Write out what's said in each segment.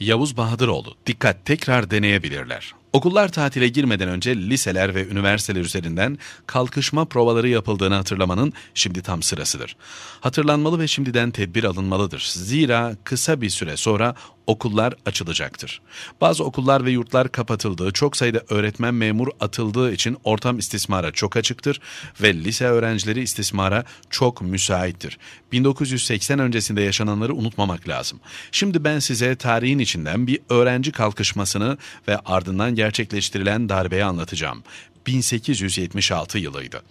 Yavuz Bahadıroğlu. Dikkat tekrar deneyebilirler. Okullar tatile girmeden önce liseler ve üniversiteler üzerinden kalkışma provaları yapıldığını hatırlamanın şimdi tam sırasıdır. Hatırlanmalı ve şimdiden tedbir alınmalıdır. Zira kısa bir süre sonra okullar açılacaktır. Bazı okullar ve yurtlar kapatıldığı, çok sayıda öğretmen memur atıldığı için ortam istismara çok açıktır ve lise öğrencileri istismara çok müsaittir. 1980 öncesinde yaşananları unutmamak lazım. Şimdi ben size tarihin içinden bir öğrenci kalkışmasını ve ardından gerçekleştirilen darbeyi anlatacağım. 1876 yılıydı.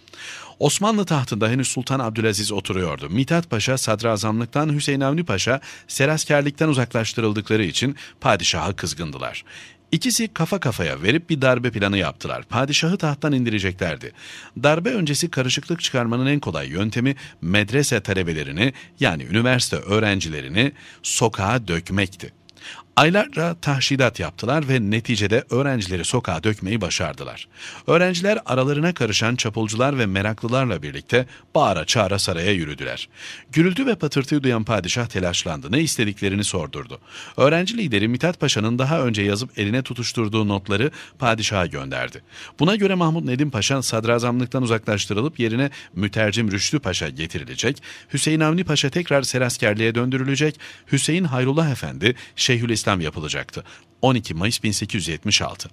Osmanlı tahtında henüz Sultan Abdülaziz oturuyordu. Mithat Paşa sadrazamlıktan Hüseyin Avni Paşa seraskerlikten uzaklaştırıldıkları için padişaha kızgındılar. İkisi kafa kafaya verip bir darbe planı yaptılar. Padişahı tahttan indireceklerdi. Darbe öncesi karışıklık çıkarmanın en kolay yöntemi medrese talebelerini yani üniversite öğrencilerini sokağa dökmekti. Aylarca tahşidat yaptılar ve neticede öğrencileri sokağa dökmeyi başardılar. Öğrenciler aralarına karışan çapulcular ve meraklılarla birlikte bağıra çağıra saraya yürüdüler. Gürültü ve patırtıyı duyan padişah telaşlandı. Ne istediklerini sordurdu. Öğrenci lideri Mithat Paşa'nın daha önce yazıp eline tutuşturduğu notları padişaha gönderdi. Buna göre Mahmut Nedim Paşa sadrazamlıktan uzaklaştırılıp yerine mütercim Rüştü Paşa getirilecek. Hüseyin Avni Paşa tekrar seraskerliğe döndürülecek. Hüseyin Hayrullah Efendi Şeyhülislam işlem yapılacaktı. 12 Mayıs 1876.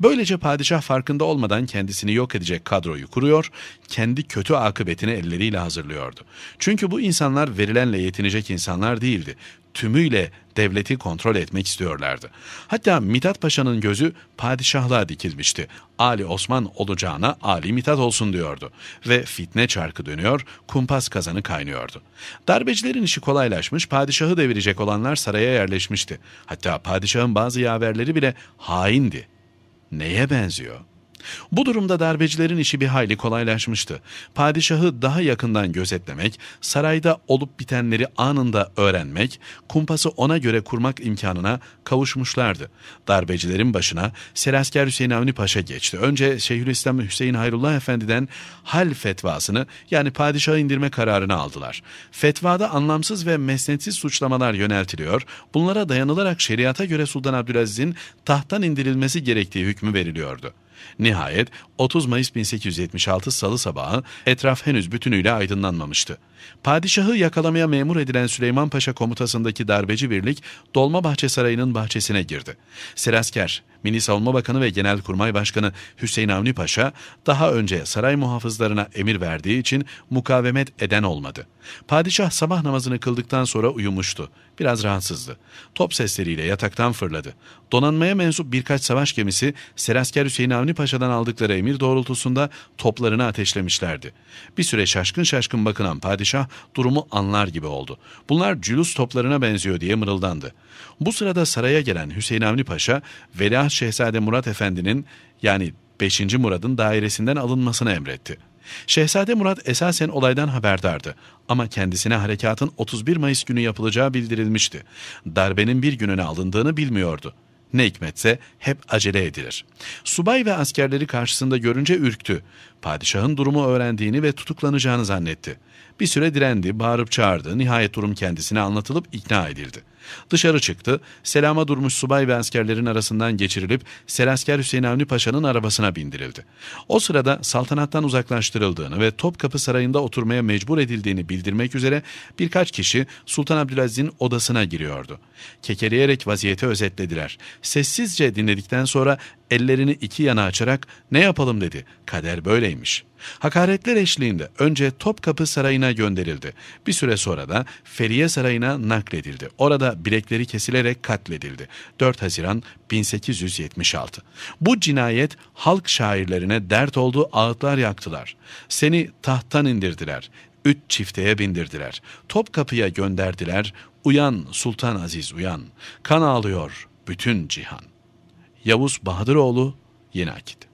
Böylece padişah farkında olmadan kendisini yok edecek kadroyu kuruyor, kendi kötü akıbetini elleriyle hazırlıyordu. Çünkü bu insanlar verilenle yetinecek insanlar değildi tümüyle devleti kontrol etmek istiyorlardı. Hatta Mithat Paşa'nın gözü padişahlığa dikilmişti. Ali Osman olacağına Ali Mithat olsun diyordu ve fitne çarkı dönüyor, kumpas kazanı kaynıyordu. Darbecilerin işi kolaylaşmış, padişahı devirecek olanlar saraya yerleşmişti. Hatta padişahın bazı yaverleri bile haindi. Neye benziyor? Bu durumda darbecilerin işi bir hayli kolaylaşmıştı. Padişahı daha yakından gözetlemek, sarayda olup bitenleri anında öğrenmek, kumpası ona göre kurmak imkanına kavuşmuşlardı. Darbecilerin başına Selasker Hüseyin Avni Paşa geçti. Önce Şeyhülislam Hüseyin Hayrullah Efendi'den hal fetvasını yani padişahı indirme kararını aldılar. Fetvada anlamsız ve mesnetsiz suçlamalar yöneltiliyor. Bunlara dayanılarak şeriata göre Sultan Abdülaziz'in tahttan indirilmesi gerektiği hükmü veriliyordu. Nihayet 30 Mayıs 1876 Salı sabahı etraf henüz bütünüyle aydınlanmamıştı. Padişahı yakalamaya memur edilen Süleyman Paşa komutasındaki darbeci birlik Dolmabahçe Sarayı'nın bahçesine girdi. Serasker Milli Savunma Bakanı ve Genelkurmay Başkanı Hüseyin Avni Paşa daha önce saray muhafızlarına emir verdiği için mukavemet eden olmadı. Padişah sabah namazını kıldıktan sonra uyumuştu. Biraz rahatsızdı. Top sesleriyle yataktan fırladı. Donanmaya mensup birkaç savaş gemisi Serasker Hüseyin Avni Paşa'dan aldıkları emir doğrultusunda toplarını ateşlemişlerdi. Bir süre şaşkın şaşkın bakılan padişah durumu anlar gibi oldu. Bunlar cülus toplarına benziyor diye mırıldandı. Bu sırada saraya gelen Hüseyin Avni Paşa veliaht Allah Şehzade Murat Efendi'nin yani 5. Murad'ın dairesinden alınmasını emretti. Şehzade Murat esasen olaydan haberdardı ama kendisine harekatın 31 Mayıs günü yapılacağı bildirilmişti. Darbenin bir gününe alındığını bilmiyordu. Ne hikmetse hep acele edilir. Subay ve askerleri karşısında görünce ürktü. Padişahın durumu öğrendiğini ve tutuklanacağını zannetti. Bir süre direndi, bağırıp çağırdı. Nihayet durum kendisine anlatılıp ikna edildi. Dışarı çıktı, selama durmuş subay ve askerlerin arasından geçirilip Selasker Hüseyin Avni Paşa'nın arabasına bindirildi. O sırada saltanattan uzaklaştırıldığını ve Topkapı Sarayı'nda oturmaya mecbur edildiğini bildirmek üzere birkaç kişi Sultan Abdülaziz'in odasına giriyordu. Kekeleyerek vaziyeti özetlediler. Sessizce dinledikten sonra ellerini iki yana açarak ne yapalım dedi. Kader böyleymiş. Hakaretler eşliğinde önce Topkapı Sarayı'na gönderildi. Bir süre sonra da Feriye Sarayı'na nakledildi. Orada bilekleri kesilerek katledildi. 4 Haziran 1876. Bu cinayet halk şairlerine dert oldu ağıtlar yaktılar. Seni tahttan indirdiler. Üç çifteye bindirdiler. Topkapı'ya gönderdiler. Uyan Sultan Aziz uyan. Kan ağlıyor bütün cihan. Yavuz Bahadıroğlu Yeni Akit